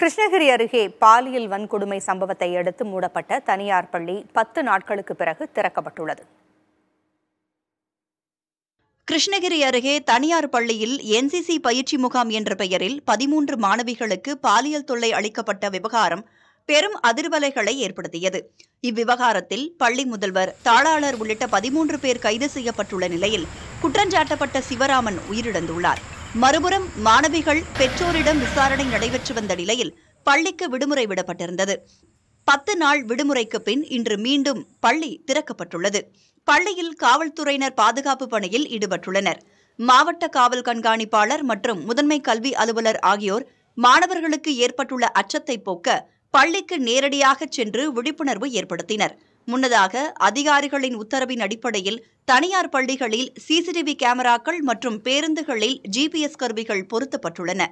கிருஷ்ணகிரி அருகே பாலியல் வன்கொடுமை சம்பவத்தை அடுத்து மூடப்பட்ட தனியார் பள்ளி பத்து நாட்களுக்கு பிறகு திறக்கப்பட்டுள்ளது கிருஷ்ணகிரி அருகே தனியார் பள்ளியில் என்சிசி பயிற்சி முகாம் என்ற பெயரில் பதிமூன்று மாணவிகளுக்கு பாலியல் தொல்லை அளிக்கப்பட்ட விவகாரம் பெரும் அதிர்வலைகளை ஏற்படுத்தியது இவ்விவகாரத்தில் பள்ளி முதல்வர் தாளாளர் உள்ளிட்ட பதிமூன்று பேர் கைது செய்யப்பட்டுள்ள நிலையில் குற்றஞ்சாட்டப்பட்ட சிவராமன் உயிரிழந்துள்ளார் மறுபுறம் மாணவிகள் பெற்றோரிடம் விசாரணை நடைபெற்று வந்த நிலையில் பள்ளிக்கு விடுமுறை விடப்பட்டிருந்தது பத்து நாள் விடுமுறைக்கு பின் இன்று மீண்டும் பள்ளி திறக்கப்பட்டுள்ளது பள்ளியில் காவல்துறையினர் பாதுகாப்பு பணியில் ஈடுபட்டுள்ளனர் மாவட்ட காவல் கண்காணிப்பாளர் மற்றும் முதன்மை கல்வி அலுவலர் ஆகியோர் மாணவர்களுக்கு ஏற்பட்டுள்ள அச்சத்தை போக்க பள்ளிக்கு நேரடியாக சென்று விழிப்புணர்வு ஏற்படுத்தினர் முன்னதாக அதிகாரிகளின் உத்தரவின் அடிப்படையில் தனியார் பள்ளிகளில் சிசிடிவி கேமராக்கள் மற்றும் பேருந்துகளில் ஜிபிஎஸ் கருவிகள் பொருத்தப்பட்டுள்ளன